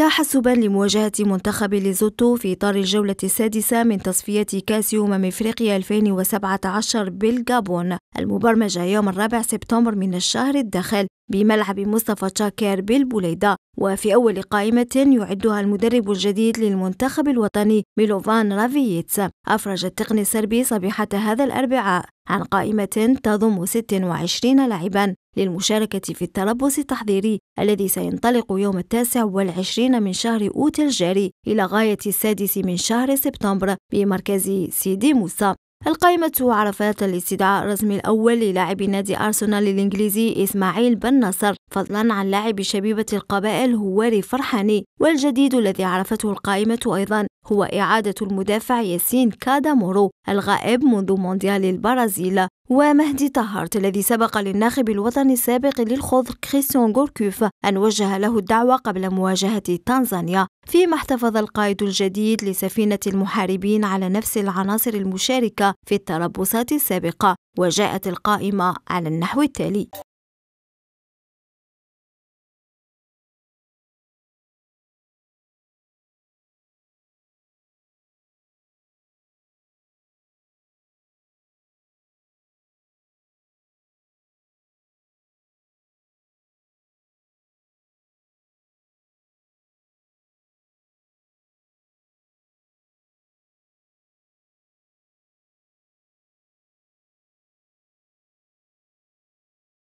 تحسبا لمواجهة منتخب ليزوتو في إطار الجولة السادسة من تصفيات كأس أمم إفريقيا 2017 بالجابون المبرمجة يوم الرابع سبتمبر من الشهر الداخل بملعب مصطفى تشاكر بالبوليدة وفي أول قائمة يعدها المدرب الجديد للمنتخب الوطني ميلوفان رافييتس أفرج التقني السربي صبيحة هذا الأربعاء عن قائمة تضم 26 لاعبا للمشاركة في التربص التحضيري الذي سينطلق يوم التاسع والعشرين من شهر أوت الجاري إلى غاية السادس من شهر سبتمبر بمركز سيدي موسى القائمة عرفت الاستدعاء الرسمي الأول للاعب نادي أرسنال الإنجليزي إسماعيل بن نصر فضلا عن لاعب شبيبة القبائل هواري فرحاني والجديد الذي عرفته القائمة أيضا هو إعادة المدافع ياسين كادامورو الغائب منذ مونديال البرازيل ومهدي طهرت الذي سبق للناخب الوطني السابق للخضر كريستيان غوركوف أن وجه له الدعوة قبل مواجهة تنزانيا فيما احتفظ القائد الجديد لسفينة المحاربين على نفس العناصر المشاركة في التربصات السابقة وجاءت القائمة على النحو التالي